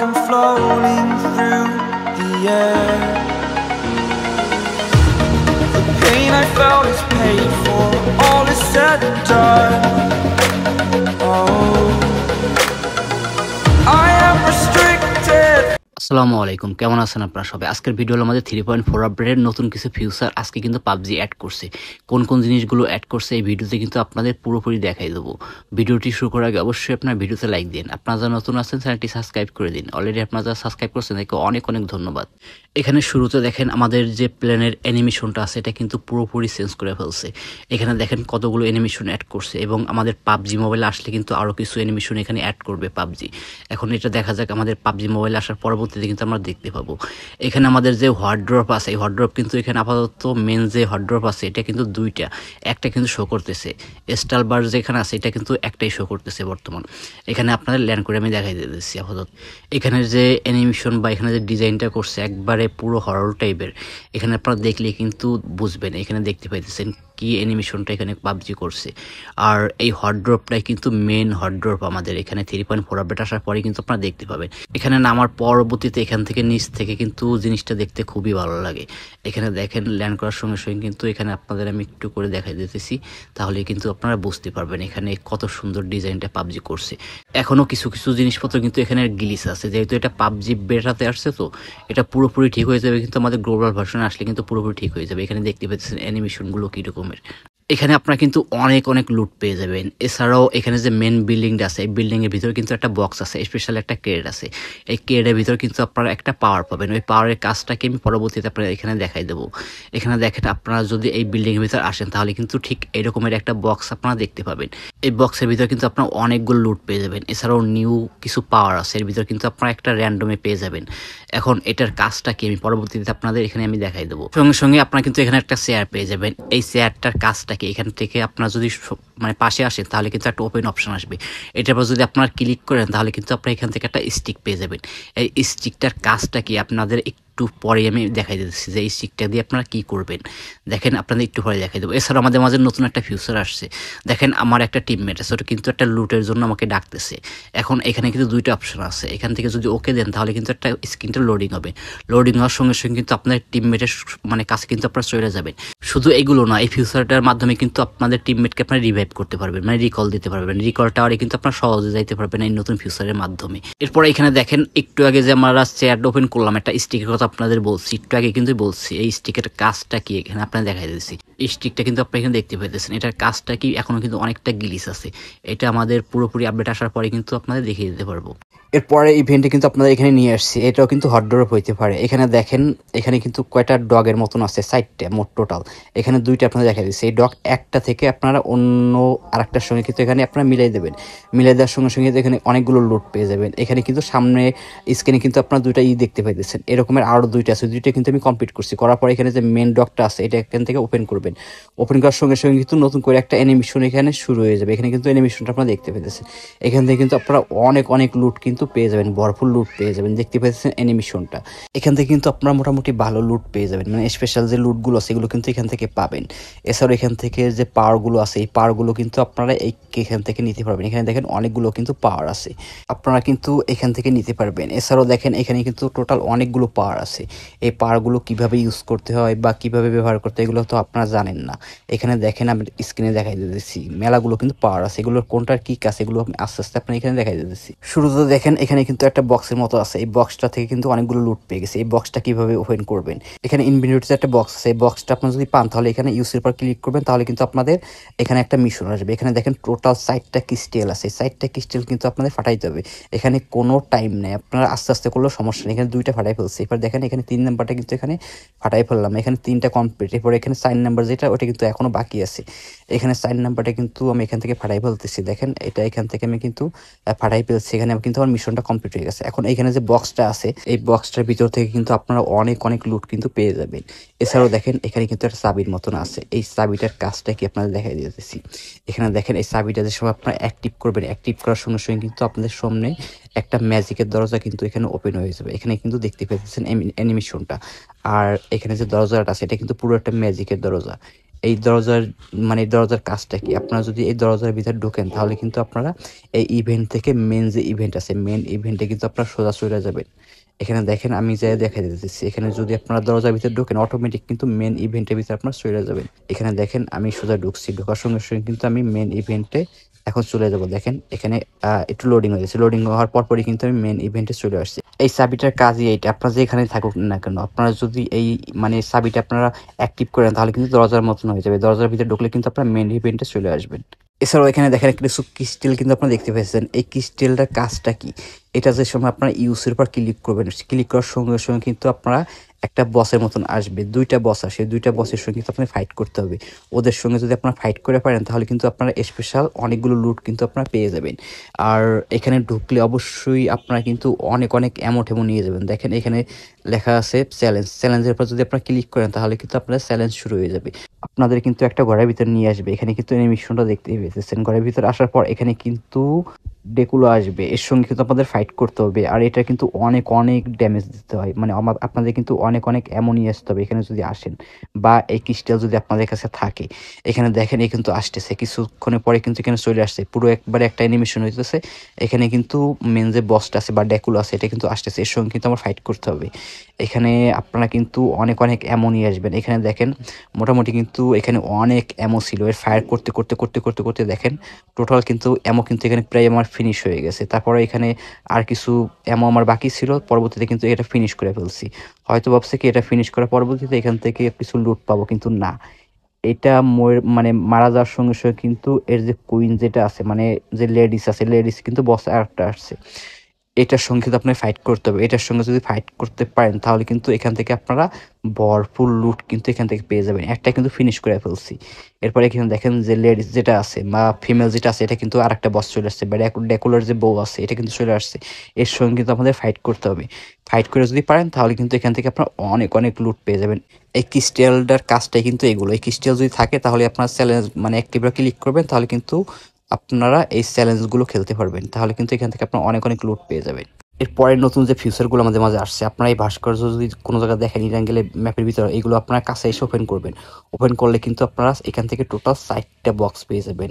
like I'm floating through the air The pain I felt is pain আসসালামু আলাইকুম কেমন আছেন আপনারা সবাই আজকের ভিডিও হলো আমাদের থ্রি পয়েন্ট ফোর আপডেটের নতুন কিছু ফিউচার আজকে কিন্তু পাবজি অ্যাড করছে কোন কোন জিনিসগুলো অ্যাড করছে এই ভিডিওতে কিন্তু আপনাদের পুরোপুরি দেখাই দেবো ভিডিওটি শুরু করার আগে অবশ্যই আপনার ভিডিওতে লাইক দিন আপনারা যারা নতুন আছেন চ্যানেলটি সাবস্ক্রাইব করে দিন অলরেডি আপনারা যারা সাবস্ক্রাইব করছেন তাকে অনেক অনেক ধন্যবাদ এখানে শুরুতে দেখেন আমাদের যে প্ল্যানের অ্যানিমেশনটা আছে এটা কিন্তু পুরোপুরি চেঞ্জ করে ফেলছে এখানে দেখেন কতগুলো অ্যানিমেশন অ্যাড করছে এবং আমাদের পাবজি মোবাইল আসলে কিন্তু আরও কিছু অ্যানিমেশন এখানে অ্যাড করবে পাবজি এখন এটা দেখা যাক আমাদের পাবজি মোবাইল আসার পরবর্তী পরবর্তীতে কিন্তু আমরা দেখতে পাবো এখানে আমাদের যে ড্রপ আছে এই ড্রপ কিন্তু এখানে আপাতত মেন যে ড্রপ আছে এটা কিন্তু দুইটা একটা কিন্তু শো করতেছে স্টাল বার যেখানে আছে এটা কিন্তু একটাই শো করতেছে বর্তমান এখানে আপনাদের ল্যান্ড করে আমি দেখাই দিতেছি আপাতত এখানে যে অ্যানিমেশন বা এখানে যে ডিজাইনটা করছে একবারে পুরো হরল টাইপের এখানে আপনারা দেখলে কিন্তু বুঝবেন এখানে দেখতে পাইতেছেন কি অ্যানিমেশনটা এখানে পাবজি করছে আর এই হটড্রপটাই কিন্তু মেন হটড্রপ আমাদের এখানে থ্রি পয়েন্ট ফোর আপডেট আসার পরে কিন্তু আপনারা দেখতে পাবেন এখানে নামার পরবর্তীতে এখান থেকে নিচ থেকে কিন্তু জিনিসটা দেখতে খুবই ভালো লাগে এখানে দেখেন ল্যান্ড করার সঙ্গে সঙ্গে কিন্তু এখানে আপনাদের আমি একটু করে দেখাই দিতেছি তাহলে কিন্তু আপনারা বুঝতে পারবেন এখানে কত সুন্দর ডিজাইনটা পাবজি করছে এখনও কিছু কিছু জিনিসপত্র কিন্তু এখানে গিলিস আছে যেহেতু এটা পাবজি বেটাতে আসছে তো এটা পুরোপুরি ঠিক হয়ে যাবে কিন্তু আমাদের গ্লোবাল ভার্সনে আসলে কিন্তু পুরোপুরি ঠিক হয়ে যাবে এখানে দেখতে পাচ্ছেন অ্যানিমেশনগুলো কীরকম Homer. এখানে আপনারা কিন্তু অনেক অনেক লুট পেয়ে যাবেন এছাড়াও এখানে যে মেন বিল্ডিংটা আছে এই বিল্ডিংয়ের ভিতরে কিন্তু একটা বক্স আছে স্পেশাল একটা ক্রেড আছে এই ক্রেডের ভিতরে কিন্তু আপনারা একটা পাওয়ার পাবেন ওই পাওয়ারের কাজটাকে আমি পরবর্তীতে আপনারা এখানে দেখাই দেবো এখানে দেখেন আপনারা যদি এই বিল্ডিংয়ের ভিতরে আসেন তাহলে কিন্তু ঠিক এরকমের একটা বক্স আপনারা দেখতে পাবেন এই বক্সের ভিতরে কিন্তু আপনারা অনেকগুলো লুট পেয়ে যাবেন এছাড়াও নিউ কিছু পাওয়ার আছে এর ভিতরে কিন্তু আপনারা একটা র্যান্ডমে পেয়ে যাবেন এখন এটার কাজটা কি আমি পরবর্তীতে আপনাদের এখানে আমি দেখাই দেবো সঙ্গে সঙ্গে আপনারা কিন্তু এখানে একটা চেয়ার পেয়ে যাবেন এই চেয়ারটার কাজটা থাকে এখান থেকে আপনার যদি মানে পাশে আসেন তাহলে কিন্তু একটা ওপেন অপশান আসবে এটার পর যদি আপনার ক্লিক করেন তাহলে কিন্তু আপনার এখান থেকে একটা স্টিক পেয়ে যাবেন এই স্টিকটার কাজটা কি আপনাদের একটু পরে আমি দেখাই দিচ্ছি যে এই স্টিকটা দিয়ে আপনারা কী করবেন দেখেন আপনাদের একটু পরে দেখাই দেবো এছাড়া আমাদের মাঝে নতুন একটা ফিউচার আসছে দেখেন আমার একটা টিমমেট আছে ওটা কিন্তু একটা লুটের জন্য আমাকে ডাকতেছে এখন এখানে কিন্তু দুইটা অপশান আছে এখান থেকে যদি ওকে দেন তাহলে কিন্তু একটা স্ক্রিনটা লোডিং হবে লোডিং হওয়ার সঙ্গে সঙ্গে কিন্তু আপনার টিমমেটের মানে কাছে কিন্তু আপনারা চলে যাবেন শুধু এগুলো না এই ফিউচারটার মাধ্যমে কিন্তু আপনাদের টিমমেটকে আপনারা রিভাইভ করতে পারবেন মানে রিকল দিতে পারবেন রিকল টাওয়ারে কিন্তু আপনারা সহজে যাইতে পারবেন এই নতুন ফিউচারের মাধ্যমে এরপর এখানে দেখেন একটু আগে যে আমরা চেয়ারটা ওপেন করলাম একটা স্টিকের কথা আপনাদের বলছি একটু আগে কিন্তু বলছি এই স্টিকের কাজটা কি এখানে আপনার দেখা দিয়েছি এই স্টিকটা কিন্তু আপনি এখানে দেখতে পেতেছেন এটার কাজটা কি এখনও কিন্তু অনেকটা গিলিস আছে এটা আমাদের পুরোপুরি আপডেট আসার পরে কিন্তু আপনাদের দেখিয়ে দিতে পারবো এরপরে ইভেন্টে কিন্তু আপনাদের এখানে নিয়ে আসছি এটাও কিন্তু হটডরপ হইতে পারে এখানে দেখেন এখানে কিন্তু কয়টা ডগের মতন আছে সাইডটা মোট টোটাল এখানে দুইটা আপনারা দেখা দিচ্ছে এই ডগ একটা থেকে আপনারা অন্য আর একটার সঙ্গে কিন্তু এখানে আপনারা মিলাই দেবেন মিলাই দেওয়ার সঙ্গে সঙ্গে এখানে অনেকগুলো লুট পেয়ে যাবেন এখানে কিন্তু সামনে স্ক্রিনে কিন্তু আপনারা দুইটা ই দেখতে পাইতেছেন এরকমের আর আরও দুইটা আছে দুইটা কিন্তু আমি কমপ্লিট করছি করার পর এখানে যে মেন ডকটা আছে এটা এখান থেকে ওপেন করবেন ওপেন করার সঙ্গে সঙ্গে কিন্তু নতুন করে একটা অ্যানিমেশন এখানে শুরু হয়ে যাবে এখানে কিন্তু অ্যানিমেশনটা আপনারা দেখতে পেতেছেন এখান থেকে কিন্তু আপনারা অনেক অনেক লুট কিন্তু পেয়ে যাবেন ভরপুর লুট পেয়ে যাবেন দেখতে পেতেছেন অ্যানিমেশনটা এখান থেকে কিন্তু আপনারা মোটামুটি ভালো লুট পেয়ে যাবেন মানে স্পেশাল যে লুটগুলো সেগুলো কিন্তু এখান থেকে পাবেন এছাড়াও এখান থেকে যে পাওয়ারগুলো আছে এই পাওয়ারগুলো কিন্তু আপনারা এই এখান থেকে নিতে পারবেন এখানে দেখেন অনেকগুলো কিন্তু পাওয়ার আছে আপনারা কিন্তু এখান থেকে নিতে পারবেন এছাড়াও দেখেন এখানে কিন্তু টোটাল অনেকগুলো পাওয়ার আছে আছে এই পাওয়ারগুলো কিভাবে ইউজ করতে হয় বা কিভাবে ব্যবহার করতে এগুলো তো আপনারা জানেন না এখানে দেখেন আমি স্ক্রিনে দেখাই দিতেছি মেলাগুলো কিন্তু পাওয়ার আছে এগুলোর কোনটার কি কাজ এগুলো আমি আস্তে আস্তে আপনার এখানে দেখাই দিতেছি শুরুতে দেখেন এখানে কিন্তু একটা বক্সের মতো আছে এই বক্সটা থেকে কিন্তু অনেকগুলো লুট পেয়ে গেছে এই বক্সটা কিভাবে ওপেন করবেন এখানে ইনভিনিউটিতে একটা বক্স আছে এই বক্সটা আপনার যদি পান তাহলে এখানে ইউসের পর ক্লিক করবেন তাহলে কিন্তু আপনাদের এখানে একটা মিশন আসবে এখানে দেখেন টোটাল সাইটটা ক্রিস্টেল আছে সাইটটা ক্রিস্টেল কিন্তু আপনাদের ফাটাইতে হবে এখানে কোনো টাইম নেই আপনারা আস্তে আস্তে করলেও সমস্যা নেই এখানে দুইটা ফাটাই ফেলছে এবার দেখেন এখানে এখানে তিন নাম্বারটা কিন্তু এখানে ফাটাই ফেললাম এখানে তিনটা কমপ্লিট এরপর এখানে সাইন নাম্বার যেটা ওটা কিন্তু এখনও বাকি আছে এখানে সাইন নাম্বারটা কিন্তু আমি এখান থেকে ফাটাই ফেলতেছি দেখেন এটা এখান থেকে আমি কিন্তু ফাটাই ফেলছি এখানে কিন্তু আমার মিশনটা কমপ্লিট হয়ে গেছে এখন এখানে যে বক্সটা আছে এই বক্সটার ভিতর থেকে কিন্তু আপনারা অনেক অনেক লুট কিন্তু পেয়ে যাবেন এছাড়াও দেখেন এখানে কিন্তু একটা চাবির মতন আছে এই চাবিটার কাজটা কি আপনাদের দেখাই দিতেছি এখানে দেখেন এই চাবিটা যে সময় আপনারা অ্যাক্টিভ করবেন অ্যাক্টিভ করার সঙ্গে সঙ্গে কিন্তু আপনাদের সামনে একটা ম্যাজিকের দরজা কিন্তু এখানে ওপেন হয়ে যাবে এখানে কিন্তু দেখতে পেয়েছেন অ্যানিমেশনটা আর এখানে যে দরজাটা আছে এটা কিন্তু পুরো একটা ম্যাজিকের দরজা এই দরজার মানে দরজার কাজটা কি আপনারা যদি এই দরজার ভিতরে ঢোকেন তাহলে কিন্তু আপনারা এই ইভেন্ট থেকে মেন যে ইভেন্ট আছে মেন ইভেন্টে কিন্তু আপনারা সোজা সোজা যাবেন এখানে দেখেন আমি যাই দেখা দিতেছি এখানে যদি আপনারা দরজার ভিতরে ঢোকেন অটোমেটিক কিন্তু মেন ইভেন্টের ভিতরে আপনারা সরে যাবেন এখানে দেখেন আমি সোজা ঢুকছি ঢোকার সঙ্গে সঙ্গে কিন্তু আমি মেন ইভেন্টে এখন চলে যাব দেখেন এখানে একটু লোডিং হয়ে গেছে লোডিং হওয়ার পরপরই কিন্তু আমি মেন ইভেন্টে চলে আসছি এই সাবিটার কাজই এইটা আপনারা যেখানে থাকুক না কেন আপনারা যদি এই মানে সাবিটা আপনারা অ্যাক্টিভ করেন তাহলে কিন্তু দরজার মতন হয়ে যাবে দরজার ভিতরে ঢুকলে কিন্তু আপনারা মেন ইভেন্টে চলে আসবেন এছাড়াও এখানে দেখেন কিছু ক্রিস্টেল কিন্তু আপনারা দেখতে পেয়েছেন এই ক্রিস্টেলটার কাজটা কি এটা যে সময় আপনারা ইউসের উপর ক্লিক করবেন ক্লিক করার সঙ্গে সঙ্গে কিন্তু আপনারা একটা বসের মতন আসবে দুইটা বস আসে দুইটা বসের সঙ্গে কিন্তু আপনার ফাইট করতে হবে ওদের সঙ্গে যদি আপনারা ফাইট করে পারেন তাহলে কিন্তু আপনারা স্পেশাল অনেকগুলো লুট কিন্তু আপনারা পেয়ে যাবেন আর এখানে ঢুকলে অবশ্যই আপনারা কিন্তু অনেক অনেক অ্যামো ঠেমো নিয়ে যাবেন দেখেন এখানে লেখা আছে চ্যালেঞ্জ চ্যালেঞ্জের উপর যদি আপনারা ক্লিক করেন তাহলে কিন্তু আপনার চ্যালেঞ্জ শুরু হয়ে যাবে আপনাদের কিন্তু একটা ঘরের ভিতরে নিয়ে আসবে এখানে কিন্তু এনিমিশনটা দেখতে পেয়েছেন ঘরের ভিতরে আসার পর এখানে কিন্তু ডেকুলো আসবে এর সঙ্গে কিন্তু আপনাদের ফাইট করতে হবে আর এটা কিন্তু অনেক অনেক ড্যামেজ দিতে হয় মানে আপনাদের কিন্তু অনেক অনেক অ্যামোনি আসতে হবে এখানে যদি আসেন বা এই ক্রিস্টাল যদি আপনাদের কাছে থাকে এখানে দেখেন এ কিন্তু আসতেছে কিছুক্ষণের পরে কিন্তু এখানে চলে আসছে পুরো একবারে একটা অ্যানিমেশন হইতেছে এখানে কিন্তু মেন যে বসটা আছে বা ডেকুলো আছে এটা কিন্তু আসতেছে এর সঙ্গে কিন্তু আমার ফাইট করতে হবে এখানে আপনারা কিন্তু অনেক অনেক অ্যামোনি আসবেন এখানে দেখেন মোটামুটি কিন্তু এখানে অনেক অ্যামো ছিল এর ফায়ার করতে করতে করতে করতে করতে দেখেন টোটাল কিন্তু অ্যামো কিন্তু এখানে প্রায় আমার ফিনিশ হয়ে গেছে তারপরে এখানে আর কিছু এমন আমার বাকি ছিল পরবর্তীতে কিন্তু এটা ফিনিশ করে ফেলছি হয়তো ভাবছে কি এটা ফিনিশ করার পরবর্তীতে এখান থেকে কিছু লুট পাবো কিন্তু না এটা মানে মারা যাওয়ার সঙ্গে সঙ্গে কিন্তু এর যে কুইন যেটা আছে মানে যে লেডিস আছে লেডিস কিন্তু বস একটা আসছে এটার সঙ্গে কিন্তু আপনাকে ফাইট করতে হবে এটার সঙ্গে যদি ফাইট করতে পারেন তাহলে কিন্তু এখান থেকে আপনারা ভরপুর লুট কিন্তু এখান থেকে পেয়ে যাবেন একটা কিন্তু ফিনিশ করে ফেলছি এরপরে এখানে দেখেন যে লেডিস যেটা আছে বা ফিমেল যেটা আছে এটা কিন্তু আর একটা বস চলে আসছে বা ডেকুলার যে বউ আছে এটা কিন্তু চলে আসছে এর সঙ্গে কিন্তু আমাদের ফাইট করতে হবে ফাইট করে যদি পারেন তাহলে কিন্তু এখান থেকে আপনারা অনেক অনেক লুট পেয়ে যাবেন এই ক্রিস্টালটার কাজটাই কিন্তু এগুলো এই ক্রিস্টাল যদি থাকে তাহলে আপনার চ্যালেঞ্জ মানে অ্যাক্টিভরা ক্লিক করবেন তাহলে কিন্তু আপনারা এই চ্যালেঞ্জগুলো খেলতে পারবেন তাহলে কিন্তু এখান থেকে আপনারা অনেক অনেক লুট পেয়ে যাবেন এরপরে নতুন যে ফিউচারগুলো আমাদের মাঝে আসছে আপনারা এই ভাস্কর্য যদি কোনো জায়গায় দেখেন ইরান গেলে ম্যাপের ভিতরে এগুলো আপনার কাছে এসে ওপেন করবেন ওপেন করলে কিন্তু আপনারা এখান থেকে টোটাল সাইটটা বক্স পেয়ে যাবেন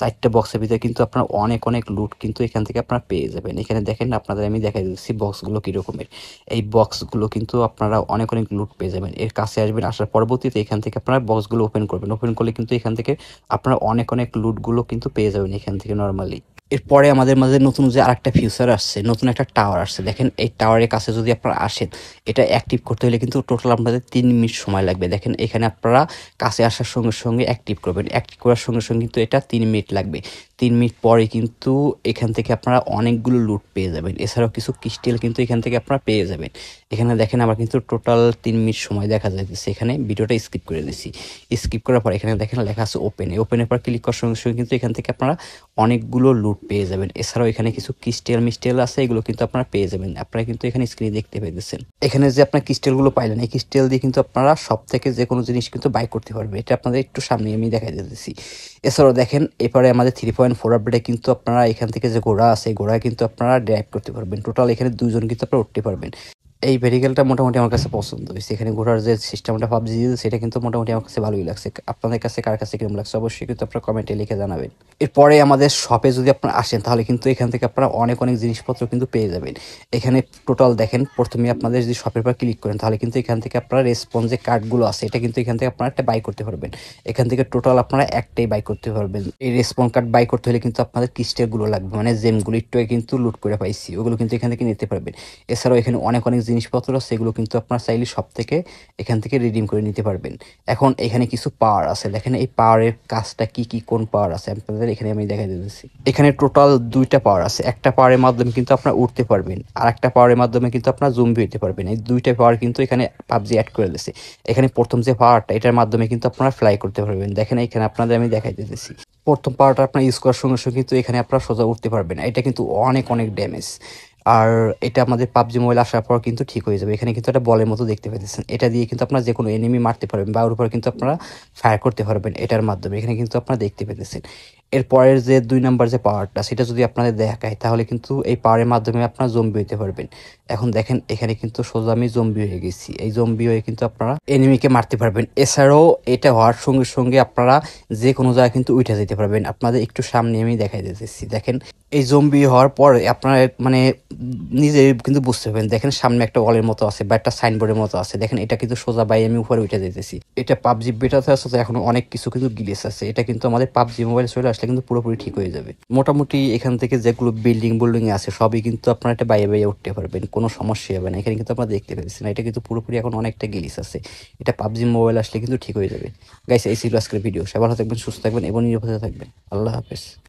চারটে বক্সের ভিতরে কিন্তু আপনার অনেক অনেক লুট কিন্তু এখান থেকে আপনারা পেয়ে যাবেন এখানে দেখেন আপনাদের আমি দেখাই দিচ্ছি বক্সগুলো কীরকমের এই বক্সগুলো কিন্তু আপনারা অনেক অনেক লুট পেয়ে যাবেন এর কাছে আসবেন আসার পরবর্তীতে এখান থেকে আপনারা বক্সগুলো ওপেন করবেন ওপেন করলে কিন্তু এখান থেকে আপনারা অনেক অনেক লুটগুলো কিন্তু পেয়ে যাবেন এখান থেকে নর্মালি এরপরে আমাদের মাঝে নতুন যে আরেকটা ফিউচার আসছে নতুন একটা টাওয়ার আসছে দেখেন এই টাওয়ারের কাছে যদি আপনারা আসেন এটা অ্যাক্টিভ করতে হলে কিন্তু টোটাল আপনাদের তিন মিনিট সময় লাগবে দেখেন এখানে আপনারা কাছে আসার সঙ্গে সঙ্গে অ্যাক্টিভ করবেন অ্যাক্টিভ করার সঙ্গে সঙ্গে কিন্তু এটা তিন মিনিট লাগবে তিন মিনিট পরে কিন্তু এখান থেকে আপনারা অনেকগুলো লুট পেয়ে যাবেন এছাড়াও কিছু ক্রিস্টেল কিন্তু এখান থেকে আপনারা পেয়ে যাবেন এখানে দেখেন আমার কিন্তু টোটাল তিন মিনিট সময় দেখা যাচ্ছে এখানে ভিডিওটা স্কিপ করে দিছি স্কিপ করার পর এখানে দেখেন লেখা আছে ওপেনে ওপেনের পর ক্লিক করার সঙ্গে সঙ্গে কিন্তু এখান থেকে আপনারা অনেকগুলো লুট পেয়ে যাবেন এছাড়াও এখানে কিছু ক্রিস্টেল মিস্টেল আছে এগুলো কিন্তু আপনারা পেয়ে যাবেন আপনারা কিন্তু এখানে স্ক্রিনে দেখতে পেয়েছেন এখানে যে আপনার ক্রিস্টেলগুলো পাইলেন এই ক্রিস্টেল দিয়ে কিন্তু আপনারা সব থেকে যে কোনো জিনিস কিন্তু বাই করতে পারবে এটা আপনাদের একটু সামনে আমি দেখা দিতেছি এছাড়াও দেখেন এরপরে আমাদের থ্রি পয়েন্ট ফোর আপডেটে কিন্তু আপনারা এখান থেকে যে ঘোড়া আছে ঘোড়া কিন্তু আপনারা ড্রাইভ করতে পারবেন টোটাল এখানে দুজন কিন্তু আপনারা উঠতে পারবেন এই ভেহিকেলটা মোটামুটি আমার কাছে পছন্দ হয়েছে এখানে ঘোরার যে সিস্টেমটা পাবজি দিয়েছে সেটা কিন্তু মোটামুটি আমার কাছে ভালোই লাগছে আপনাদের কাছে কার কাছে কিরম লাগছে অবশ্যই কিন্তু আপনারা কমেন্টে লিখে জানাবেন এরপরে আমাদের শপে যদি আপনারা আসেন তাহলে কিন্তু এখান থেকে আপনারা অনেক অনেক জিনিসপত্র কিন্তু পেয়ে যাবেন এখানে টোটাল দেখেন প্রথমে আপনাদের যদি শপের পর ক্লিক করেন তাহলে কিন্তু এখান থেকে আপনারা রেসপন্স যে কার্ডগুলো আছে এটা কিন্তু এখান থেকে আপনারা একটা বাই করতে পারবেন এখান থেকে টোটাল আপনারা একটাই বাই করতে পারবেন এই রেসপন্স কার্ড বাই করতে হলে কিন্তু আপনাদের ক্রিস্টেলগুলো লাগবে মানে জেমগুলো একটু কিন্তু লুট করে পাইছি ওগুলো কিন্তু এখান থেকে নিতে পারবেন এছাড়াও এখানে অনেক অনেক জিনিস জিনিসপত্র আছে এগুলো কিন্তু আপনার চাইলে সব থেকে এখান থেকে রিডিম করে নিতে পারবেন এখন এখানে কিছু পাওয়ার আছে এখানে এই পাওয়ারের কাজটা কি কি কোন পাওয়ার আছে আপনাদের এখানে আমি দেখা দিতেছি এখানে টোটাল দুইটা পাওয়ার আছে একটা পাওয়ারের মাধ্যমে কিন্তু আপনার উঠতে পারবেন আর একটা পাওয়ারের মাধ্যমে কিন্তু আপনার জুম্বি হতে পারবেন এই দুইটা পাওয়ার কিন্তু এখানে পাবজি অ্যাড করে দিয়েছে এখানে প্রথম যে পাওয়ারটা এটার মাধ্যমে কিন্তু আপনারা ফ্লাই করতে পারবেন দেখেন এখানে আপনাদের আমি দেখাই দিতেছি প্রথম পাওয়ারটা আপনার ইউজ করার সঙ্গে সঙ্গে কিন্তু এখানে আপনারা সোজা উঠতে পারবেন এটা কিন্তু অনেক অনেক ড্যামেজ আর এটা আমাদের পাবজি মোবাইল আসার পর কিন্তু ঠিক হয়ে যাবে এখানে কিন্তু একটা বলের মতো দেখতে পেতেছেন এটা দিয়ে কিন্তু আপনারা যে কোনো এনিমি মারতে পারবেন বা ওর উপর কিন্তু আপনারা ফায়ার করতে পারবেন এটার মাধ্যমে এখানে কিন্তু আপনারা দেখতে পেতেছেন এর পরের যে দুই নাম্বার যে পাওয়ারটা সেটা যদি আপনাদের দেখায় তাহলে কিন্তু এই পাওয়ারের মাধ্যমে আপনারা জম্বি হইতে পারবেন এখন দেখেন এখানে কিন্তু সোজা আমি জম্বি হয়ে গেছি এই জম্বি হয়ে কিন্তু আপনারা এনিমিকে মারতে পারবেন এছাড়াও এটা হওয়ার সঙ্গে সঙ্গে আপনারা যে কোনো জায়গায় কিন্তু উঠে যেতে পারবেন আপনাদের একটু সামনে আমি দেখাই দিতেছি দেখেন এই জম্বি হওয়ার পর আপনারা মানে নিজে কিন্তু বুঝতে পারবেন দেখেন সামনে একটা ওয়ালের মতো আছে বা একটা সাইনবোর্ডের মতো আছে দেখেন এটা কিন্তু সোজা বাই আমি উপরে উঠে যেতেছি এটা পাবজি বেটাতে আসতে এখন অনেক কিছু কিন্তু গিলেস আছে এটা কিন্তু আমাদের পাবজি মোবাইল চলে আসলে কিন্তু পুরোপুরি ঠিক হয়ে যাবে মোটামুটি এখান থেকে যেগুলো বিল্ডিং বুল্ডিং আছে সবই কিন্তু আপনারা একটা বাইরে বাইরে উঠতে পারবেন কোনো সমস্যা হবে না এখানে কিন্তু আমরা দেখতে না এটা কিন্তু পুরোপুরি এখন অনেকটা গিলিস আছে এটা পাবজি মোবাইল আসলে কিন্তু ঠিক হয়ে যাবে গাইস এই ছিল আজকের ভিডিও সবার থাকবেন সুস্থ থাকবেন এবং নিরাপদে থাকবেন আল্লাহ হাফেজ